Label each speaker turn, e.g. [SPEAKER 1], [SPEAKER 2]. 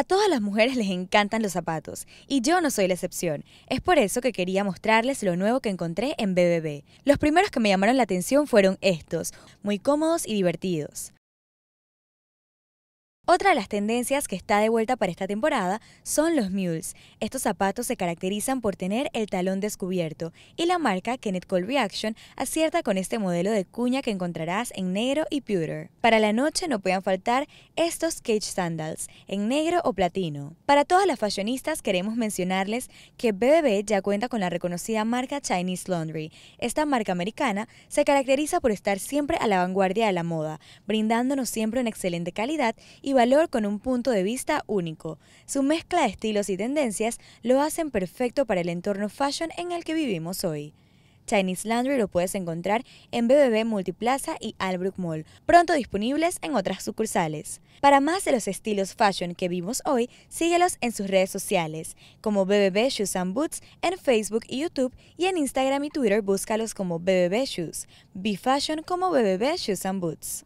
[SPEAKER 1] A todas las mujeres les encantan los zapatos y
[SPEAKER 2] yo no soy la excepción. Es por eso que quería mostrarles lo nuevo que encontré en BBB. Los primeros que me llamaron la atención fueron estos, muy cómodos y divertidos. Otra de las tendencias que está de vuelta para esta temporada son los mules. Estos zapatos se caracterizan por tener el talón descubierto y la marca Kenneth Cole Reaction acierta con este modelo de cuña que encontrarás en negro y pewter. Para la noche no pueden faltar estos cage sandals en negro o platino. Para todas las fashionistas queremos mencionarles que BBB ya cuenta con la reconocida marca Chinese Laundry. Esta marca americana se caracteriza por estar siempre a la vanguardia de la moda, brindándonos siempre una excelente calidad y valor con un punto de vista único. Su mezcla de estilos y tendencias lo hacen perfecto para el entorno fashion en el que vivimos hoy. Chinese Laundry lo puedes encontrar en BBB Multiplaza y Albrook Mall, pronto disponibles en otras sucursales. Para más de los estilos fashion que vimos hoy, síguelos en sus redes sociales, como BBB Shoes and Boots en Facebook y YouTube, y en Instagram y Twitter búscalos como BBB
[SPEAKER 1] Shoes, Be Fashion como BBB Shoes and Boots.